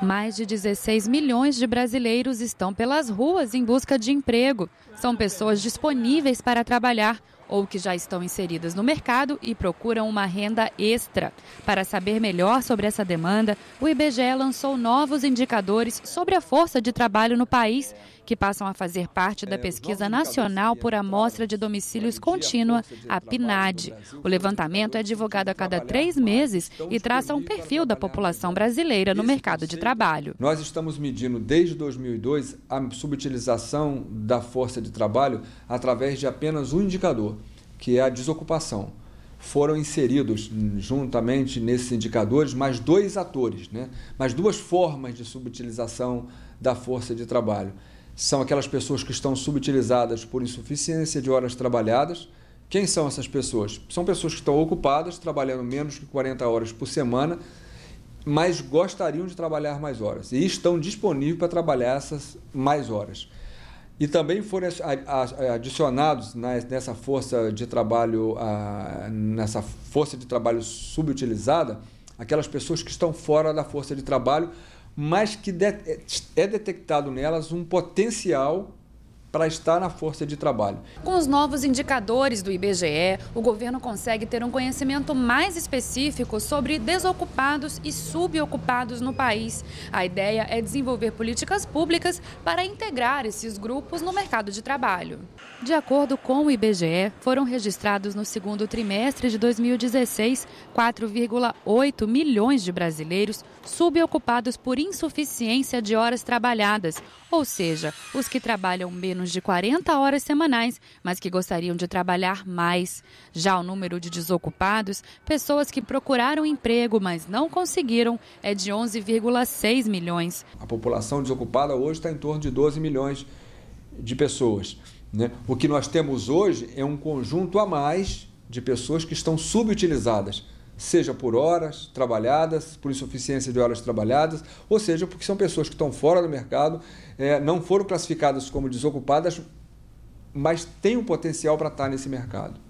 Mais de 16 milhões de brasileiros estão pelas ruas em busca de emprego. São pessoas disponíveis para trabalhar ou que já estão inseridas no mercado e procuram uma renda extra. Para saber melhor sobre essa demanda, o IBGE lançou novos indicadores sobre a força de trabalho no país que passam a fazer parte da é, Pesquisa Nacional por Amostra de Domicílios Contínua, a PNAD. O levantamento é divulgado a cada três meses então e traça um perfil da população brasileira no mercado de trabalho. Nós estamos medindo desde 2002 a subutilização da força de trabalho através de apenas um indicador, que é a desocupação foram inseridos juntamente nesses indicadores mais dois atores, né? mais duas formas de subutilização da força de trabalho são aquelas pessoas que estão subutilizadas por insuficiência de horas trabalhadas. Quem são essas pessoas? São pessoas que estão ocupadas, trabalhando menos que 40 horas por semana, mas gostariam de trabalhar mais horas e estão disponíveis para trabalhar essas mais horas. E também foram adicionados nessa força de trabalho, nessa força de trabalho subutilizada, aquelas pessoas que estão fora da força de trabalho mas que de é, é detectado nelas um potencial para estar na força de trabalho. Com os novos indicadores do IBGE, o governo consegue ter um conhecimento mais específico sobre desocupados e subocupados no país. A ideia é desenvolver políticas públicas para integrar esses grupos no mercado de trabalho. De acordo com o IBGE, foram registrados no segundo trimestre de 2016 4,8 milhões de brasileiros subocupados por insuficiência de horas trabalhadas, ou seja, os que trabalham menos menos de 40 horas semanais, mas que gostariam de trabalhar mais. Já o número de desocupados, pessoas que procuraram emprego, mas não conseguiram, é de 11,6 milhões. A população desocupada hoje está em torno de 12 milhões de pessoas. Né? O que nós temos hoje é um conjunto a mais de pessoas que estão subutilizadas seja por horas trabalhadas, por insuficiência de horas trabalhadas, ou seja, porque são pessoas que estão fora do mercado, é, não foram classificadas como desocupadas, mas têm um potencial para estar nesse mercado.